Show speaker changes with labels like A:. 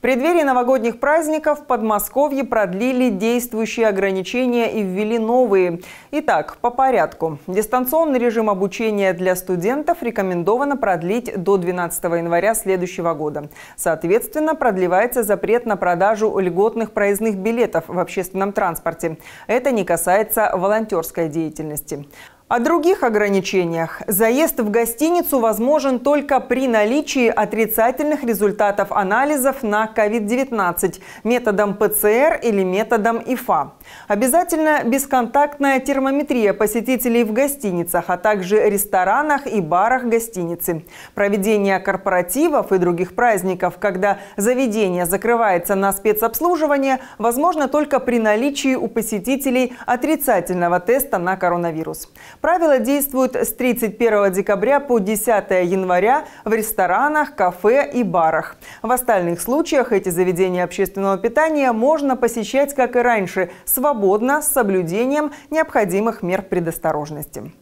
A: В преддверии новогодних праздников в Подмосковье продлили действующие ограничения и ввели новые. Итак, по порядку. Дистанционный режим обучения для студентов рекомендовано продлить до 12 января следующего года. Соответственно, продлевается запрет на продажу льготных проездных билетов в общественном транспорте. Это не касается волонтерской деятельности. О других ограничениях. Заезд в гостиницу возможен только при наличии отрицательных результатов анализов на COVID-19 методом ПЦР или методом ИФА. Обязательно бесконтактная термометрия посетителей в гостиницах, а также ресторанах и барах гостиницы. Проведение корпоративов и других праздников, когда заведение закрывается на спецобслуживание, возможно только при наличии у посетителей отрицательного теста на коронавирус. Правила действуют с 31 декабря по 10 января в ресторанах, кафе и барах. В остальных случаях эти заведения общественного питания можно посещать, как и раньше, свободно, с соблюдением необходимых мер предосторожности.